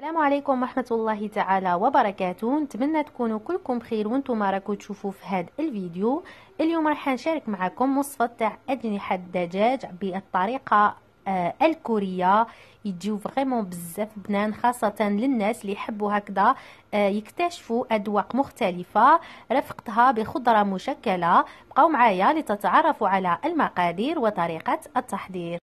السلام عليكم ورحمة الله تعالى وبركاته نتمنى تكونوا كلكم بخير وانتم راكم تشوفوا في هذا الفيديو اليوم راح نشارك معكم وصفة تاع أجنحة الدجاج بالطريقة آه الكورية يجيو فريمون بزاف بنان خاصة للناس اللي يحبوا هكذا آه يكتشفوا أذواق مختلفة رفقتها بخضرة مشكلة بقوا معايا لتتعرفوا على المقادير وطريقة التحضير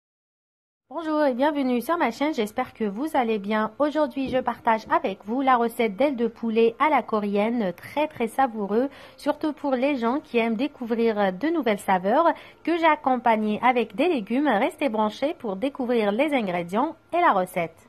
Bonjour et bienvenue sur ma chaîne, j'espère que vous allez bien. Aujourd'hui je partage avec vous la recette d'aile de poulet à la coréenne, très très savoureux, surtout pour les gens qui aiment découvrir de nouvelles saveurs, que j'ai avec des légumes. Restez branchés pour découvrir les ingrédients et la recette.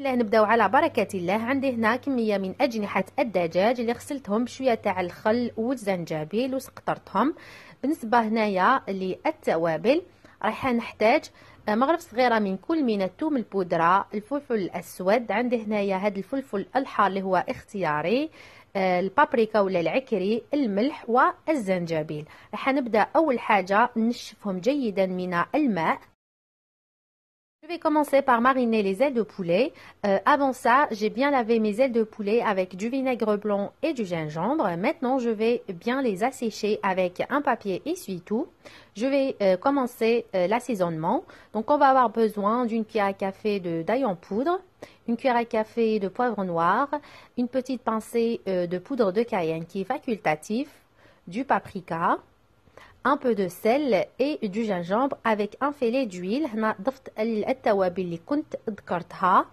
الله نبداو على بركه الله عندي هنا كميه من اجنحه الدجاج اللي غسلتهم بشويه تاع الخل والزنجبيل وسقطرتهم بالنسبه هنايا للتوابل راح نحتاج مغرف صغيره من كل من الثوم البودره الفلفل الاسود عندي هنايا هذا الفلفل الحار اللي هو اختياري آه، البابريكا ولا العكري الملح والزنجبيل راح نبدا اول حاجه نشفهم جيدا من الماء vais commencer par mariner les ailes de poulet. Euh, avant ça, j'ai bien lavé mes ailes de poulet avec du vinaigre blanc et du gingembre. Maintenant, je vais bien les assécher avec un papier essuie-tout. Je vais euh, commencer euh, l'assaisonnement. Donc, on va avoir besoin d'une cuillère à café de d'ail en poudre, une cuillère à café de poivre noir, une petite pincée de poudre de cayenne qui est facultatif, du paprika, un peu de sel et du gingembre avec un filet d'huile هنا ضفت التوابل اللي كنت ذكرتها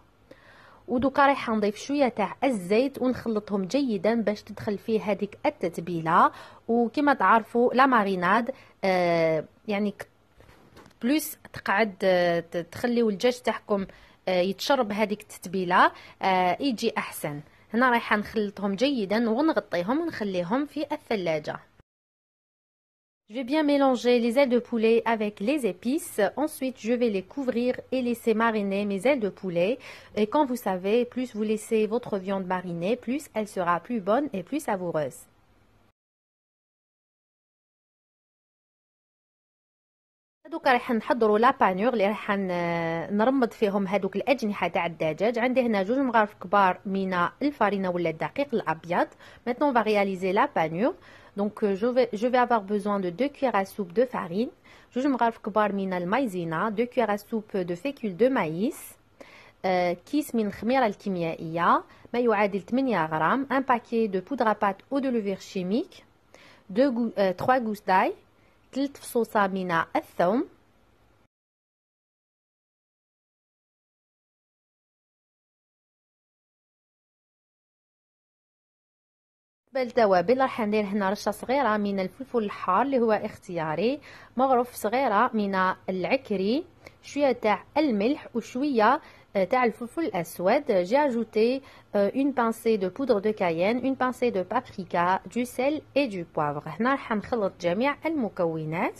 ودوكا رايحه نضيف شويه تاع الزيت ونخلطهم جيدا باش تدخل فيه هذيك التتبيله وكما تعرفوا لا ماريناد آه يعني بلوس تقعد آه، تخليو الدجاج تاعكم آه، يتشرب هذيك التتبيله آه يجي احسن هنا رايحه نخلطهم جيدا ونغطيهم ونخليهم في الثلاجه Je vais bien mélanger les ailes de poulet avec les épices. Ensuite, je vais les couvrir et laisser mariner mes ailes de poulet. Et quand vous savez, plus vous laissez votre viande mariner, plus elle sera plus bonne et plus savoureuse. هذوك راح نحضروا اللي راح نرمض فيهم هذوك تاع الدجاج maintenant on va réaliser la panure donc, euh, je vais, je vais avoir besoin de 2 cuillères à soupe de farine, je maïzena, 2 cuillères à soupe de fécule de maïs, 1 euh, paquet de poudre ما يعادل 8 de ان chimique. دو بودرا بات او دو de شيميك دو 3 d'ail, داي 3 فصوصة de للتوابل راح ندير هنا رشه صغيره من الفلفل الحار اللي هو اختياري مغرف صغيره من العكري شويه تاع الملح وشويه آه، تاع الفلفل الاسود جي اجوتي اون بانسي دو بودر دو كايان اون بانسي دو بابريكا دو سيل اي دو بوافر هنا راح نخلط جميع المكونات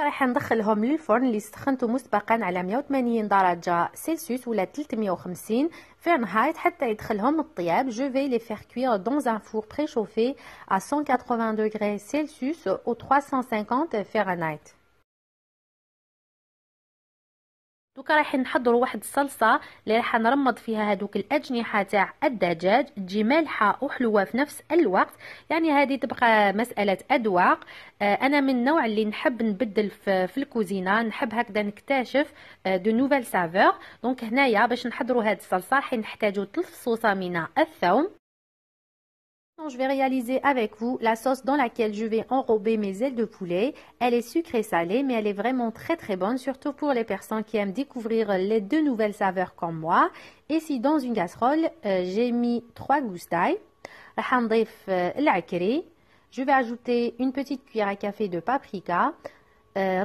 راح ندخلهم للفرن اللي سخنته مسبقا على 180 درجة سيلسيوس ولا 350 فهرنهايت حتى يدخلهم الطياب جو في لي فير كوير دون ان فور بريشوفي à 180 degrés سيلسيوس او 350 فهرنهايت دوكا رايحين نحضروا واحد الصلصه اللي راح نرمض فيها هذوك الاجنحه تاع الدجاج تجي مالحه وحلوه في نفس الوقت يعني هذه تبقى مساله اذواق آه انا من النوع اللي نحب نبدل في, في الكوزينه نحب هكذا نكتشف آه دو نوفيل سافور دونك هنايا باش نحضروا هذه الصلصه راح نحتاجوا تلف صوصه من الثوم je vais réaliser avec vous la sauce dans laquelle je vais enrober mes ailes de poulet. Elle est sucrée salée, mais elle est vraiment très très bonne, surtout pour les personnes qui aiment découvrir les deux nouvelles saveurs comme moi. Ici, dans une casserole, euh, j'ai mis trois goustailles. Euh, je vais ajouter une petite cuillère à café de paprika. Euh,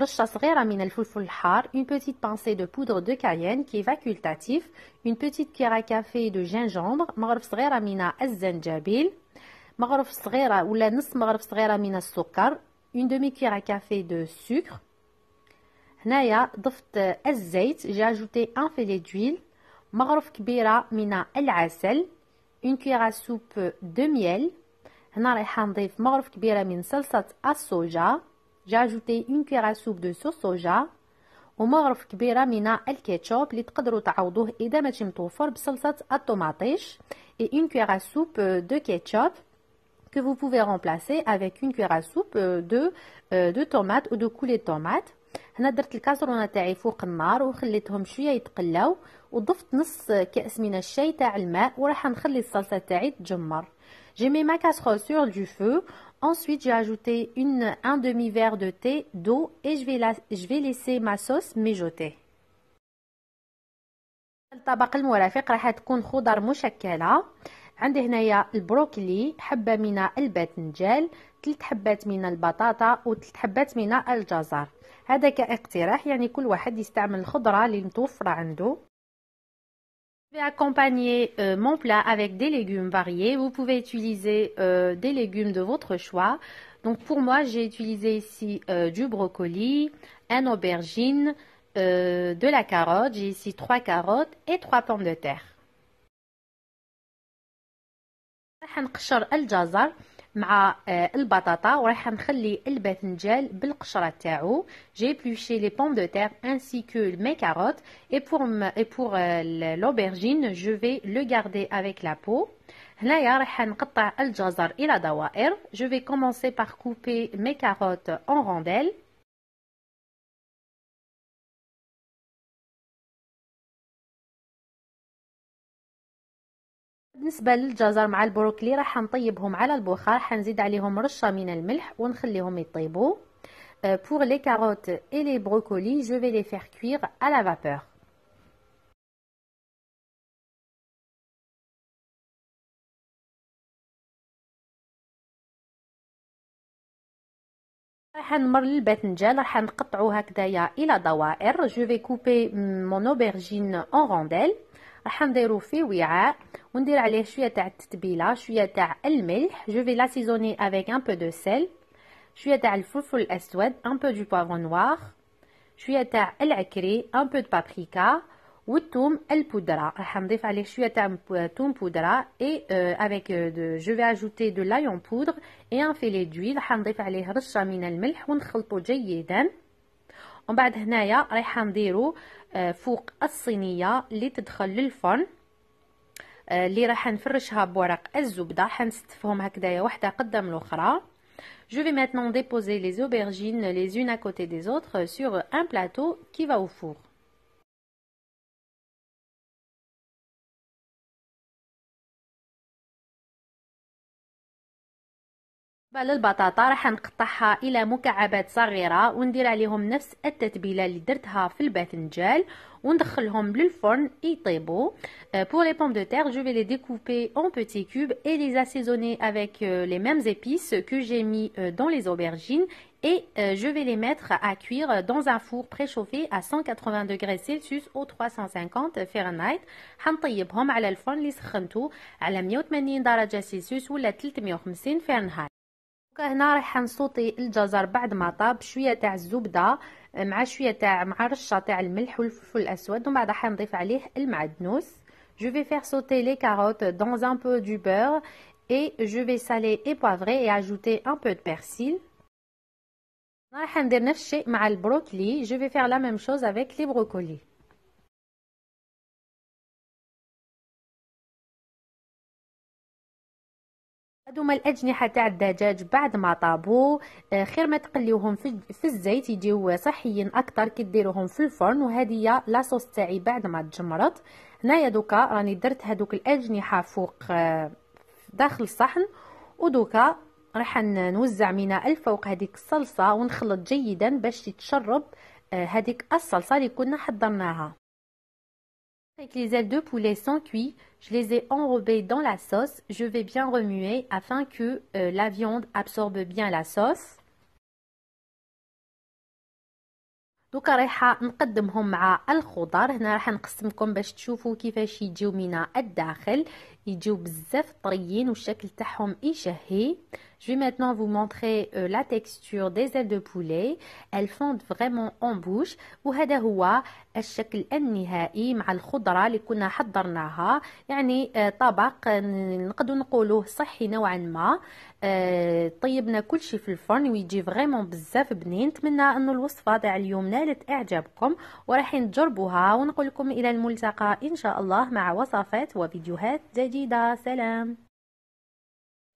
une petite pincée de poudre de cayenne qui est facultatif. Une petite cuillère à café de gingembre. مغرف صغيرة ولا نص مغرف صغيرة من السكر اون دومي كيغا كافي دو سكر هنايا ضفت الزيت جاجوتي ان فيلي دويل مغرف كبيرة من العسل اون كيغا سوب دو ميل هنا رايحة نضيف مغرف كبيرة من صلصة الصوجة جاجوتي اون كيغا سوب دو صوص صوجا ومغرف كبيرة من الكاتشوب اللي تقدروا تعوضوه إذا ما توفر بصلصة الطوماطيش اي اون كيغا سوب دو كاتشوب que vous pouvez remplacer avec une cuillère à soupe euh, de, euh, de tomates ou de coulée de tomates هنا درت الكازرونه تاعي فوق النار وخليتهم شويه يتقلاو وضفت نص كاس من الشاي تاع الماء وراح نخلي الصلصه تاعي تجمر j'ai mis ma casserole sur du feu ensuite j'ai ajouté une un demi verre de thé d'eau et je vais la, je vais laisser ma sauce mijoter الطبق المرافق راح تكون خضر مشكله عندي هنايا البروكلي حبه من الباذنجان ثلاث حبات من البطاطا وثلاث حبات من الجزر هذا كاقتراح يعني كل واحد يستعمل الخضره اللي متوفره عنده Je vais accompagner euh, mon plat avec des légumes variés. Vous pouvez utiliser euh, des légumes de votre choix. Donc pour moi, j'ai utilisé ici euh, du brocoli, un aubergine, euh, de la carotte. J'ai ici trois carottes et trois pommes de terre. J'ai épluché les pommes de terre ainsi que mes carottes. Et pour euh، l'aubergine, je vais le garder avec la peau. Je vais commencer par couper mes carottes en rondelles. بالنسبه للجزر مع البروكلي راح نطيبهم على البخار حنزيد عليهم رشه من الملح ونخليهم يطيبوا euh, pour les carottes et les brocolis je vais les faire cuire à la vapeur راح نمر للباذنجان راح نقطعو هكذايا الى دوائر جو في كوبي مون اوبرجين اون رونديل راح حنديرو في وعاء وندير عليه شويه تاع التتبيله شويه تاع الملح جو في لاسيزوني افيك ان بو دو سيل شويه تاع الفلفل الاسود ان بو دو بافون نوار شويه تاع العكري ان بو دو بابريكا والثوم البودره راح نضيف عليه شويه تاع ثوم بودره اي افيك جو في اجوتي دو لايون بودر اي ان فيلي دويل راح نضيف عليه رشه من الملح ونخلطو جيدا Je vais maintenant déposer les aubergines les unes à côté des autres sur un plateau qui va au four. راح نقطعها الى مكعبات صغيره وندير عليهم نفس التتبيله اللي درتها في الباذنجال وندخلهم للفرن يطيبوا euh, pour les pommes de terre je vais les découper en petits cubes et les assaisonner avec euh, les mêmes épices que j'ai mis euh, dans les aubergines et je vais les mettre à cuire dans un four préchauffé à 180 degrés Celsius ou 350 Fahrenheit حنطيبهم على الفرن اللي سخنته على 180 درجه Celsius ولا 350 Fahrenheit. هنا راح نصوطي الجزر بعد ما طاب شويه تاع الزبده مع شويه تاع مع رشه تاع الملح والفلفل الاسود ومن بعد راح نضيف عليه المعدنوس je vais faire sauter les carottes dans un peu du beurre et je vais saler et poivrer et ajouter un peu de persil راح ندير نفس الشيء مع البروكلي je vais faire la même chose avec les brocolis هذوما الاجنحه تاع الدجاج بعد ما طابو آه، خير ما تقليوهم في الزيت يجيو صحيين اكثر كي ديروهم في الفرن وهذه هي لاصوص تاعي بعد ما تجمرت هنايا دوكا راني درت هذوك الاجنحه فوق آه، داخل الصحن ودوكا راح نوزع من الفوق هذيك الصلصه ونخلط جيدا باش تتشرب هذيك آه، الصلصه اللي كنا حضرناها Avec les ailes de poulet sans cuit, je les ai enrobées dans la sauce. Je vais bien remuer afin que euh, la viande absorbe bien la sauce. يجيو بزاف طريين والشكل تاعهم يشهي جو vais maintenant vous montrer euh, la texture des ailes de poulet. Elles fondent vraiment en bouche وهذا هو الشكل النهائي مع الخضرة اللي كنا حضرناها يعني آه، طبق نقدر نقولوه صحي نوعا ما آه، طيبنا كل شيء في الفرن ويجي فريمون بزاف بنين نتمنى انه الوصفة تاع اليوم نالت اعجابكم وراح تجربوها ونقول لكم الى الملتقى ان شاء الله مع وصفات وفيديوهات جديدة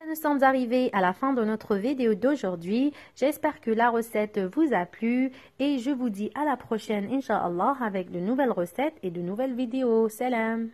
Nous sommes arrivés à la fin de notre vidéo d'aujourd'hui. J'espère que la recette vous a plu et je vous dis à la prochaine, Inch'Allah, avec de nouvelles recettes et de nouvelles vidéos. Salam